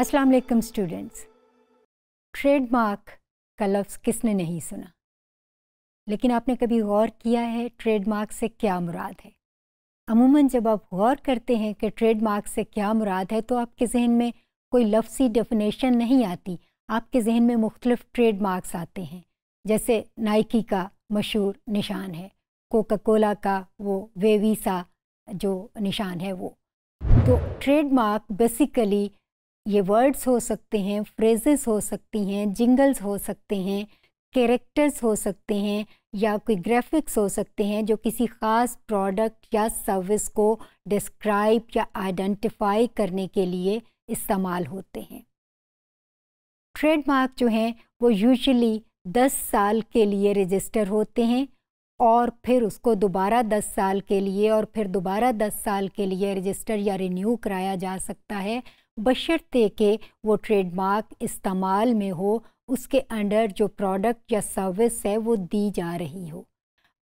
अस्सलाम वालेकुम students trademark का लफ्ज़ किसने नहीं सुना लेकिन आपने कभी गौर किया है ट्रेडमार्क से क्या मुराद है अमूमन जब आप गौर करते हैं कि ट्रेडमार्क से क्या मुराद है तो आपके जहन में कोई लफ्सी डेफिनेशन नहीं आती आपके जहन में मुख्तलिफ ट्रेडमार्क्स आते हैं जैसे नाइकी का मशहूर निशान है कोका कोला का वो वेवी सा जो निशान है वो तो ट्रेडमार्क बेसिकली ये वर्ड्स हो सकते हैं फ्रेजेस हो सकती हैं जिंगल्स हो सकते हैं कैरेक्टर्स हो सकते हैं या कोई ग्राफिक्स हो सकते हैं जो किसी ख़ास प्रोडक्ट या सर्विस को डिस्क्राइब या आइडेंटिफाई करने के लिए इस्तेमाल होते हैं ट्रेडमार्क जो हैं वो यूजुअली 10 साल के लिए रजिस्टर होते हैं और फिर उसको दोबारा 10 साल के लिए और फिर दोबारा 10 साल के लिए रजिस्टर या रिन्यू कराया जा सकता है बशर्ते के वो ट्रेडमार्क इस्तेमाल में हो उसके अंडर जो प्रोडक्ट या सर्विस है वो दी जा रही हो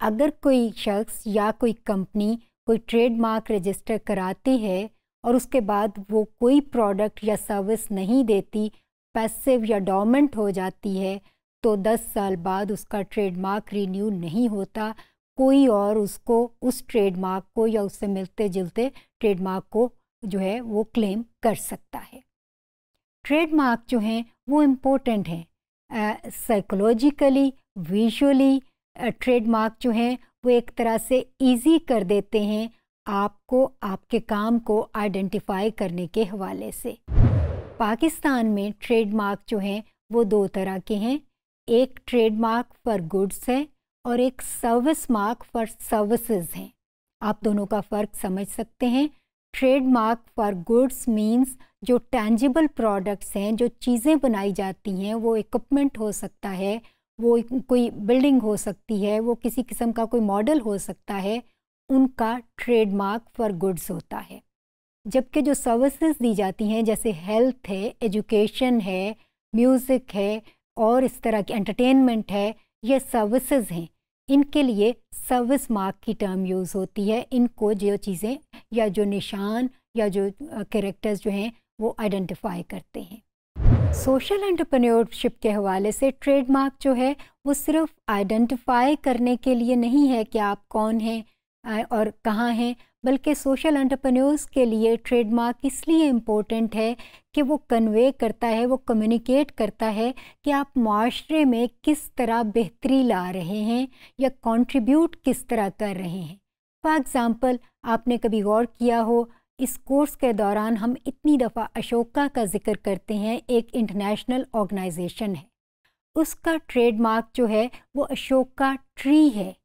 अगर कोई शख्स या कोई कंपनी कोई ट्रेडमार्क रजिस्टर कराती है और उसके बाद वो कोई प्रोडक्ट या सर्विस नहीं देती पैसिव या डोमेंट हो जाती है तो 10 साल बाद उसका ट्रेडमार्क रिन्यू नहीं होता कोई और उसको उस ट्रेडमार्क को या उससे मिलते जुलते ट्रेडमार्क को जो है वो क्लेम कर सकता है ट्रेडमार्क जो हैं वो इम्पोर्टेंट हैं साइकोलॉजिकली विजुअली ट्रेडमार्क जो हैं वो एक तरह से इजी कर देते हैं आपको आपके काम को आइडेंटिफाई करने के हवाले से पाकिस्तान में ट्रेडमार्क जो हैं वो दो तरह के हैं एक ट्रेडमार्क फॉर गुड्स है और एक सर्विस मार्क फॉर सर्विसेज हैं आप दोनों का फ़र्क समझ सकते हैं ट्रेडमार्क फॉर गुड्स मीन्स जो टेंजिबल प्रोडक्ट्स हैं जो चीज़ें बनाई जाती हैं वो इक्विपमेंट हो सकता है वो कोई बिल्डिंग हो सकती है वो किसी किस्म का कोई मॉडल हो सकता है उनका ट्रेडमार्क फॉर गुड्स होता है जबकि जो सर्विसेज दी जाती हैं जैसे हेल्थ है एजुकेशन है म्यूज़िक है और इस तरह की एंटरटेनमेंट है ये सर्विसेज हैं इनके लिए सर्विस मार्क की टर्म यूज़ होती है इनको जो चीज़ें या जो निशान या जो करेक्टर्स जो हैं वो आइडेंटिफाई करते हैं सोशल एंटरप्रेन्योरशिप के हवाले से ट्रेडमार्क जो है वो सिर्फ आइडेंटिफाई करने के लिए नहीं है कि आप कौन हैं और कहाँ हैं बल्कि सोशल एंटरप्रेन्योर्स के लिए ट्रेडमार्क इसलिए इम्पोर्टेंट है कि वो कन्वे करता है वो कम्युनिकेट करता है कि आप माशरे में किस तरह बेहतरी ला रहे हैं या कंट्रीब्यूट किस तरह कर रहे हैं फॉर एग्ज़ाम्पल आपने कभी गौर किया हो इस कोर्स के दौरान हम इतनी दफ़ा अशोका का जिक्र करते हैं एक इंटरनेशनल ऑर्गेनाइजेशन है उसका ट्रेडमार्क जो है वो अशोका ट्री है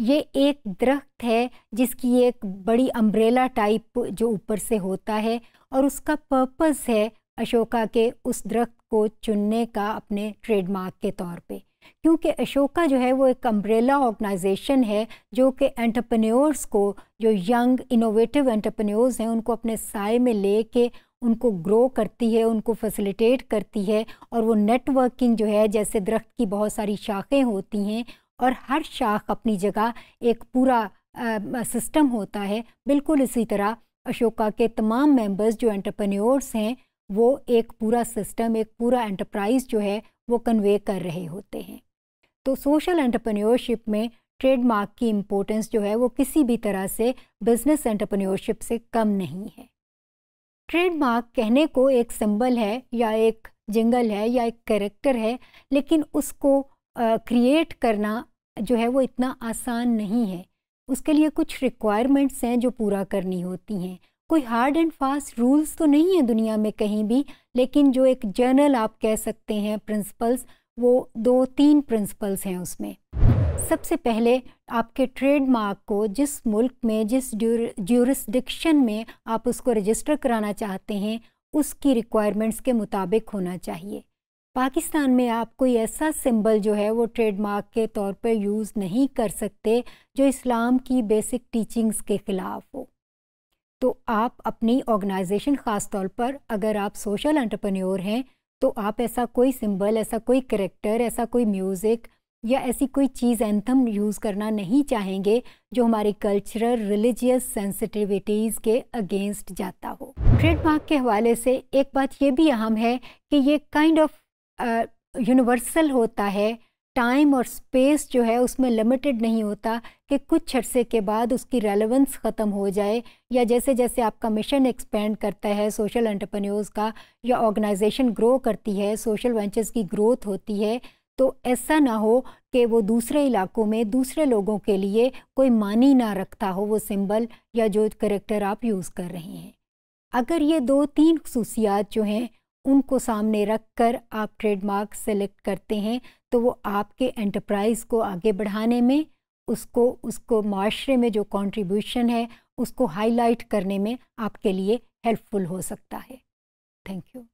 ये एक दरख्त है जिसकी एक बड़ी अम्ब्रेला टाइप जो ऊपर से होता है और उसका पर्पस है अशोका के उस दरख्त को चुनने का अपने ट्रेडमार्क के तौर पे क्योंकि अशोका जो है वो एक अम्ब्रेला ऑर्गेनाइजेशन है जो कि एंटरप्रेन्योर्स को जो यंग इनोवेटिव एंटरप्रेन्योर्स हैं उनको अपने साय में ले के उनको ग्रो करती है उनको फैसिलिटेट करती है और वो नेटवर्किंग जो है जैसे दरख्त की बहुत सारी शाखें होती हैं और हर शाख अपनी जगह एक पूरा सिस्टम होता है बिल्कुल इसी तरह अशोका के तमाम मेंबर्स जो एंटरप्रेन्योर्स हैं वो एक पूरा सिस्टम एक पूरा एंटरप्राइज जो है वो कन्वे कर रहे होते हैं तो सोशल एंटरप्रेन्योरशिप में ट्रेडमार्क की इम्पोर्टेंस जो है वो किसी भी तरह से बिजनेस एंटरप्रेन्योरशिप से कम नहीं है ट्रेडमार्क कहने को एक सिंबल है या एक जिंगल है या एक कैरेक्टर है लेकिन उसको क्रिएट करना जो है वो इतना आसान नहीं है उसके लिए कुछ रिक्वायरमेंट्स हैं जो पूरा करनी होती हैं कोई हार्ड एंड फास्ट रूल्स तो नहीं है दुनिया में कहीं भी लेकिन जो एक जर्नल आप कह सकते हैं प्रिंसिपल्स वो दो तीन प्रिंसिपल्स हैं उसमें सबसे पहले आपके ट्रेडमार्क को जिस मुल्क में जिस ज्यूरिस्डिक्शन में आप उसको रजिस्टर कराना चाहते हैं उसकी रिक्वायरमेंट्स के मुताबिक होना चाहिए पाकिस्तान में आप कोई ऐसा सिंबल जो है वो ट्रेडमार्क के तौर पर यूज़ नहीं कर सकते जो इस्लाम की बेसिक टीचिंग्स के ख़िलाफ़ हो तो आप अपनी ऑर्गेनाइजेशन ख़ास तौर पर अगर आप सोशल एंटरप्रेन्योर हैं तो आप ऐसा कोई सिंबल ऐसा कोई करेक्टर ऐसा कोई म्यूज़िक या ऐसी कोई चीज़ एंथम यूज़ करना नहीं चाहेंगे जो हमारी कल्चरल रिलीजियस सेंसिटिविटीज़ के अगेंस्ट जाता हो ट्रेडमार्क के हवाले से एक बात ये भी अहम है कि ये काइंड ऑफ यूनिवर्सल होता है टाइम और स्पेस जो है उसमें लिमिटेड नहीं होता कि कुछ अरसे के बाद उसकी रेलेवेंस ख़त्म हो जाए या जैसे जैसे आपका मिशन एक्सपेंड करता है सोशल एंटरप्रेन्योर्स का या ऑर्गेनाइजेशन ग्रो करती है सोशल वेंचर्स की ग्रोथ होती है तो ऐसा ना हो कि वो दूसरे इलाकों में दूसरे लोगों के लिए कोई मानी ना रखता हो वो सिंबल या जो करेक्टर आप यूज़ कर रहे हैं अगर ये दो तीन खसूसियात जो हैं उनको सामने रख कर आप ट्रेडमार्क सेलेक्ट करते हैं तो वो आपके एंटरप्राइज़ को आगे बढ़ाने में उसको उसको माशरे में जो कंट्रीब्यूशन है उसको हाईलाइट करने में आपके लिए हेल्पफुल हो सकता है थैंक यू